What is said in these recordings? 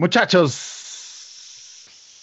Muchachos,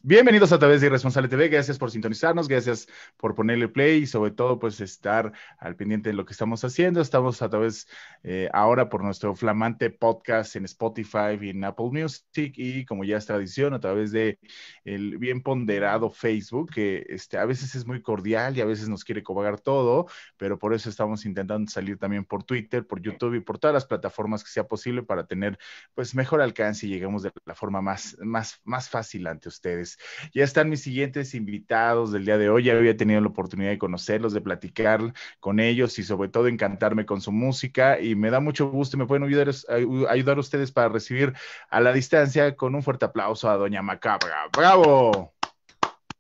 Bienvenidos a través de Irresponsable TV, gracias por sintonizarnos, gracias por ponerle play y sobre todo pues estar al pendiente de lo que estamos haciendo. Estamos a través eh, ahora por nuestro flamante podcast en Spotify y en Apple Music y como ya es tradición a través de el bien ponderado Facebook que este, a veces es muy cordial y a veces nos quiere cobagar todo, pero por eso estamos intentando salir también por Twitter, por YouTube y por todas las plataformas que sea posible para tener pues mejor alcance y lleguemos de la forma más, más, más fácil ante ustedes. Ya están mis siguientes invitados del día de hoy. Ya había tenido la oportunidad de conocerlos, de platicar con ellos y sobre todo encantarme con su música. Y me da mucho gusto y me pueden ayudar, eh, ayudar ustedes para recibir a la distancia con un fuerte aplauso a Doña Macabra. ¡Bravo!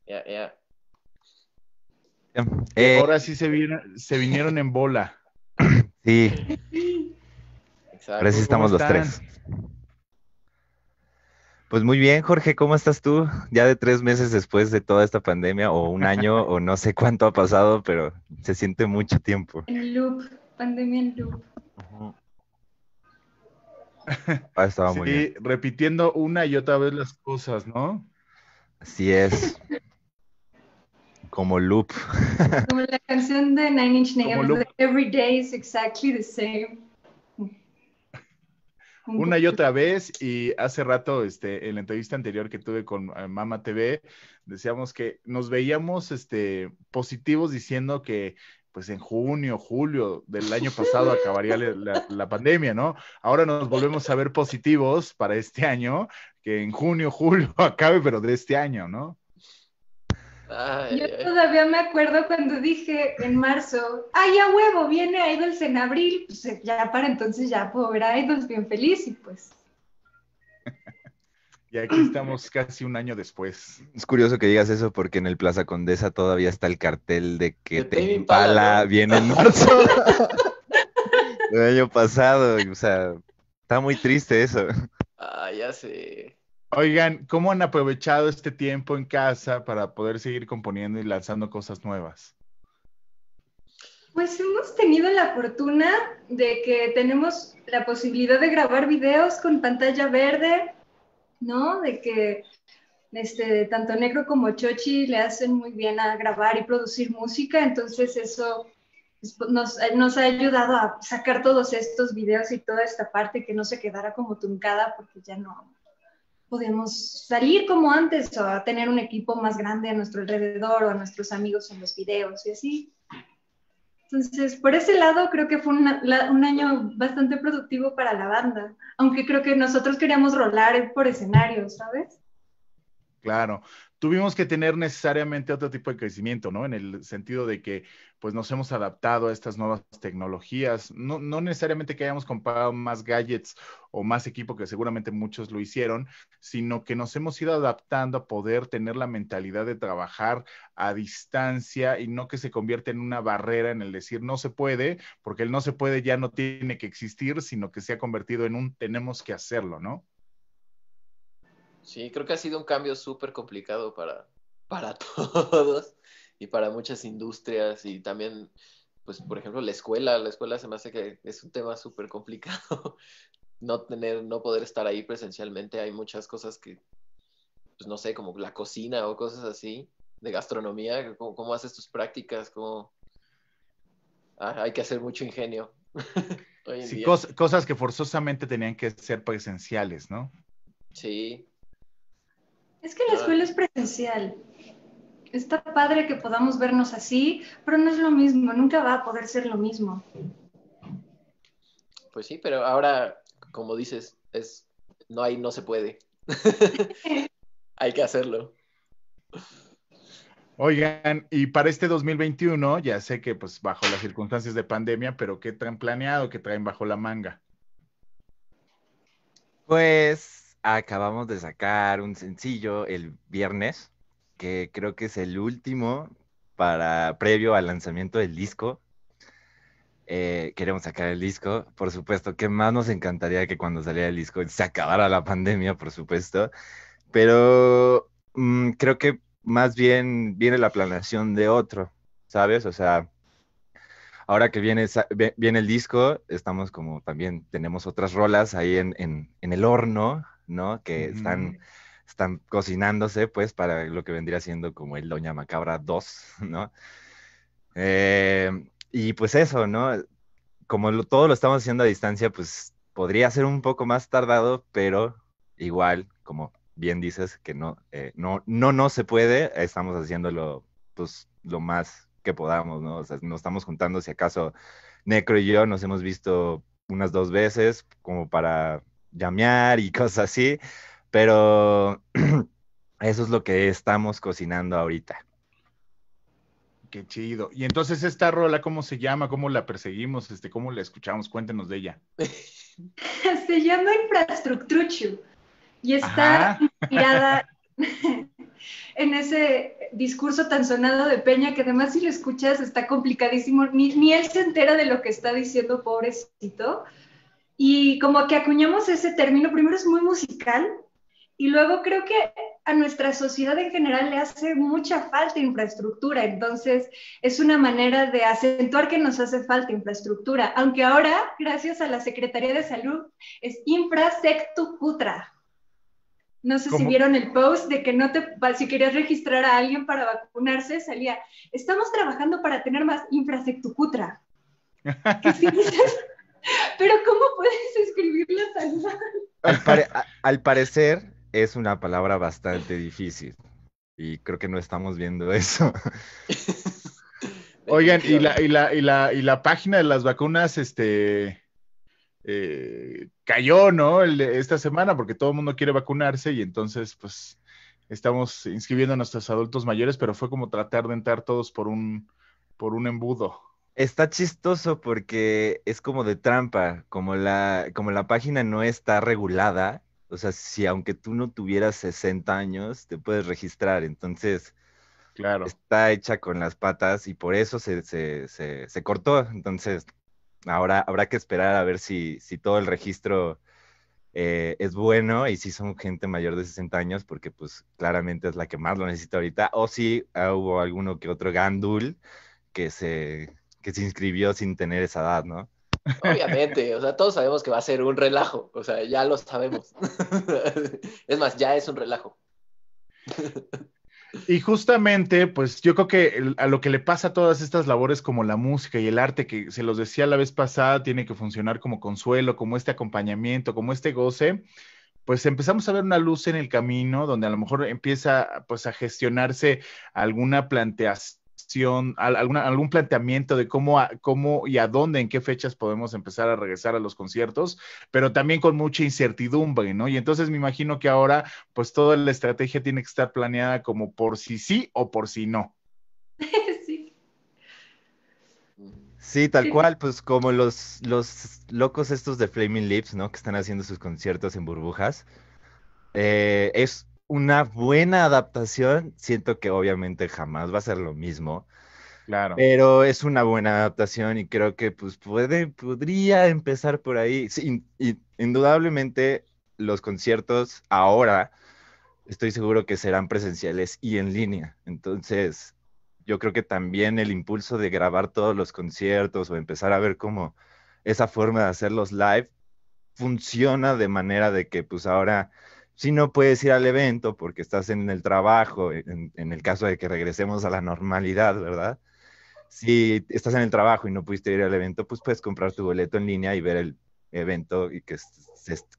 Eh, eh, Ahora sí se, vinieron, en bola. Sí. Ahora sí estamos los tres. Pues muy bien, Jorge, ¿cómo estás tú? Ya de tres meses después de toda esta pandemia, o un año, o no sé cuánto ha pasado, pero se siente mucho tiempo. En loop, pandemia en loop. ah, estaba sí, muy bien. repitiendo una y otra vez las cosas, ¿no? Así es. Como loop. Como la canción de Nine Inch Nails, Every day is exactly the same una y otra vez y hace rato, este, en la entrevista anterior que tuve con eh, Mama TV, decíamos que nos veíamos este, positivos diciendo que pues en junio, julio del año pasado acabaría la, la, pandemia, ¿no? Ahora nos volvemos a ver positivos para este año, que en junio, julio acabe, pero de este año, ¿no? Yo todavía me acuerdo cuando dije en marzo, ay, a huevo, viene Idols en abril, pues eh, ya para entonces ya puedo ver a Idols bien feliz y pues... Y aquí estamos casi un año después. Es curioso que digas eso porque en el Plaza Condesa todavía está el cartel de que te impala bien viene en marzo El año pasado. O sea, está muy triste eso. Ah, ya sé. Oigan, ¿cómo han aprovechado este tiempo en casa para poder seguir componiendo y lanzando cosas nuevas? Pues hemos tenido la fortuna de que tenemos la posibilidad de grabar videos con pantalla verde, ¿no? De que este, tanto Negro como Chochi le hacen muy bien a grabar y producir música, entonces eso pues, nos, eh, nos, ha ayudado a sacar todos estos videos y toda esta parte que no se quedara como truncada porque ya no, podemos salir como antes o tener un equipo más grande a nuestro alrededor o a nuestros amigos en los videos y así. Entonces, por ese lado, creo que fue un año bastante productivo para la banda, aunque creo que nosotros queríamos rolar por escenarios, ¿sabes? Claro, tuvimos que tener necesariamente otro tipo de crecimiento, ¿no? En el sentido de que, pues, nos hemos adaptado a estas nuevas tecnologías. No, no necesariamente que hayamos comprado más gadgets o más equipo, que seguramente muchos lo hicieron, sino que nos hemos ido adaptando a poder tener la mentalidad de trabajar a distancia y no que se convierta en una barrera en el decir no se puede, porque el no se puede ya no tiene que existir, sino que se ha convertido en un tenemos que hacerlo, ¿no? Sí, creo que ha sido un cambio súper complicado para, para todos y para muchas industrias y también, pues, por ejemplo, la escuela. La escuela se me hace que es un tema súper complicado. No tener, no poder estar ahí presencialmente. Hay muchas cosas que, pues, no sé, como la cocina o cosas así de gastronomía. ¿Cómo, haces tus prácticas? ¿Cómo... Ah, hay que hacer mucho ingenio. sí, cosas que forzosamente tenían que ser presenciales, ¿no? Sí, es que la escuela es presencial. Está padre que podamos vernos así, pero no es lo mismo, nunca va a poder ser lo mismo. Pues sí, pero ahora, como dices, es no hay, no se puede. hay que hacerlo. Oigan, y para este 2021, ya sé que pues bajo las circunstancias de pandemia, pero ¿qué traen planeado, qué traen bajo la manga? Pues acabamos de sacar un sencillo el viernes, que creo que es el último para previo al lanzamiento del disco. Eh, queremos sacar el disco, por supuesto. que más nos encantaría que cuando saliera el disco se acabara la pandemia, por supuesto? Pero mm, creo que más bien viene la planeación de otro, ¿sabes? O sea, ahora que viene, viene el disco, estamos como también, tenemos otras rolas ahí en el horno, ¿no? Que están, están cocinándose, pues, para lo que vendría siendo como el Doña Macabra 2, ¿no? Eh, y pues eso, ¿no? Eh, como todo lo estamos haciendo a distancia, pues podría ser un poco más tardado, pero igual, como bien dices, que no, eh, no, no, no se puede, estamos haciéndolo, pues, lo más que podamos, ¿no? O sea, nos estamos juntando, si acaso Necro y yo nos hemos visto unas dos veces, como para llamear y cosas así, pero eso es lo que estamos cocinando ahorita. Qué chido. Y entonces esta rola, ¿cómo se llama? ¿Cómo la perseguimos? Este, ¿Cómo la escuchamos? Cuéntenos de ella. se llama Infrastructruchu y está inspirada en ese discurso tan sonado de Peña que además si lo escuchas está complicadísimo, ni él se entera de lo que está diciendo, pobrecito, y como que acuñamos ese término, primero es muy musical y luego creo que a nuestra sociedad en general le hace mucha falta infraestructura, entonces es una manera de acentuar que nos hace falta infraestructura, aunque ahora, gracias a la Secretaría de Salud, es infrasectucutra. No sé si vieron el post de que no te, si querías registrar a alguien para vacunarse, salía, estamos trabajando para tener más infrasectucutra. ¿Qué pero ¿cómo puedes escribirlo tan mal? Al, parecer es una palabra bastante difícil y creo que no estamos viendo eso. Oigan, y la, y, la, y, la, y la página de las vacunas, este, eh, cayó, ¿no? esta semana, porque todo el mundo quiere vacunarse y entonces, pues, estamos inscribiendo a nuestros adultos mayores, pero fue como tratar de entrar todos por un, por un embudo. Está chistoso porque es como de trampa, como la, como la página no está regulada, o sea, si aunque tú no tuvieras 60 años, te puedes registrar, entonces claro. está hecha con las patas y por eso se, cortó, entonces ahora habrá que esperar a ver si, si todo el registro eh, es bueno y si son gente mayor de 60 años, porque pues claramente es la que más lo necesita ahorita, o si ah, hubo alguno que otro gandul que se que se inscribió sin tener esa edad, ¿no? Obviamente, o sea, todos sabemos que va a ser un relajo, o sea, ya lo sabemos. es más, ya es un relajo. Y justamente, pues yo creo que a lo que le pasa a todas estas labores como la música y el arte, que se los decía la vez pasada, tiene que funcionar como consuelo, como este acompañamiento, como este goce, pues empezamos a ver una luz en el camino donde a lo mejor empieza pues a gestionarse alguna planteación alguna, algún planteamiento de cómo, cómo y a dónde, en qué fechas podemos empezar a regresar a los conciertos, pero también con mucha incertidumbre, ¿no? Y entonces me imagino que ahora, pues toda la estrategia tiene que estar planeada como por si sí o por si no. Sí. Sí, tal cual, pues como los, los locos estos de Flaming Lips, ¿no? Que están haciendo sus conciertos en burbujas. Eh, es una buena adaptación. Siento que obviamente jamás va a ser lo mismo. Claro. Pero es una buena adaptación y creo que pues puede, podría empezar por ahí. indudablemente los conciertos ahora estoy seguro que serán presenciales y en línea. Entonces, yo creo que también el impulso de grabar todos los conciertos o empezar a ver cómo esa forma de hacerlos live funciona de manera de que pues ahora si no puedes ir al evento porque estás en el trabajo, e, en, el caso de que regresemos a la normalidad, ¿verdad? Si estás en el trabajo y no pudiste ir al evento, pues puedes comprar tu boleto en línea y ver el evento y que,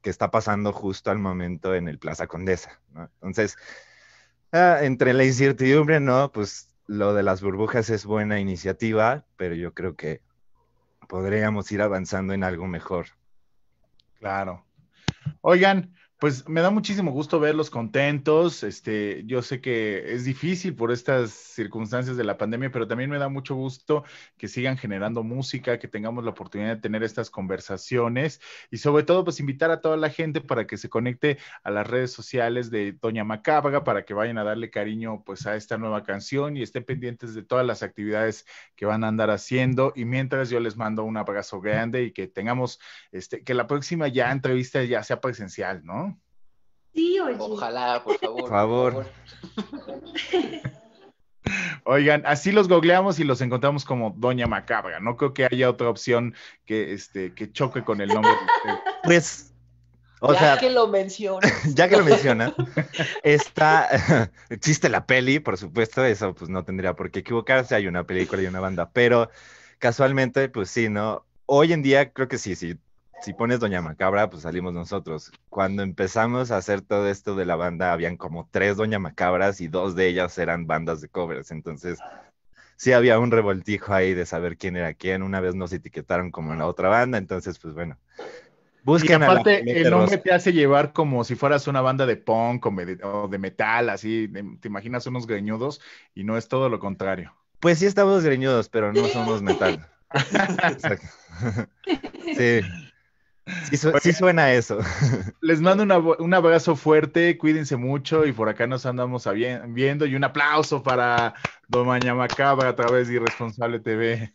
está pasando justo al momento en el Plaza Condesa, Entonces, ah, entre la incertidumbre, ¿no? Pues lo de las burbujas es buena iniciativa, pero yo creo que podríamos ir avanzando en algo mejor. Claro. Oigan, pues me da muchísimo gusto verlos contentos. Este, yo sé que es difícil por estas circunstancias de la pandemia, pero también me da mucho gusto que sigan generando música, que tengamos la oportunidad de tener estas conversaciones y sobre todo pues invitar a toda la gente para que se conecte a las redes sociales de Doña Macábaga para que vayan a darle cariño pues a esta nueva canción y estén pendientes de todas las actividades que van a andar haciendo y mientras yo les mando un abrazo grande y que tengamos este que la próxima ya entrevista ya sea presencial, ¿no? Ojalá, por favor. Por favor. Oigan, así los googleamos y los encontramos como Doña Macabra. No creo que haya otra opción que, este, que choque con el nombre. Pues, o ya que lo menciona, ya que lo menciona está, existe la peli, por supuesto, eso pues no tendría por qué equivocarse. Hay una película y una banda, pero casualmente, pues sí, ¿no? Hoy en día creo que sí, sí si pones Doña Macabra, pues salimos nosotros. Cuando empezamos a hacer todo esto de la banda, habían como tres Doña Macabras y dos de ellas eran bandas de covers. Entonces, sí había un revoltijo ahí de saber quién era quién. Una vez nos etiquetaron como en la otra banda, entonces, pues bueno. Busquen y aparte, el nombre te hace llevar como si fueras una banda de punk o, de metal, así. Te imaginas unos greñudos y no es todo lo contrario. Pues sí estamos greñudos, pero no somos metal. sí. Sí, suena eso. Les mando un abrazo fuerte, cuídense mucho y por acá nos andamos viendo y un aplauso para Doña Macabra a través de Irresponsable TV.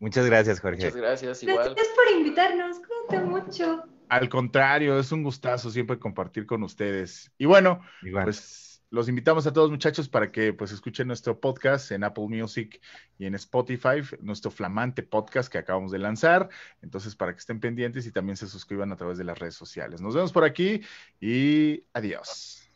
Muchas gracias, Jorge. Muchas gracias, igual. Gracias por invitarnos, cuídate mucho. Al contrario, es un gustazo siempre compartir con ustedes. Y bueno, y bueno. pues los invitamos a todos muchachos para que pues escuchen nuestro podcast en Apple Music y en Spotify, nuestro flamante podcast que acabamos de lanzar. Entonces, para que estén pendientes y también se suscriban a través de las redes sociales. Nos vemos por aquí y adiós.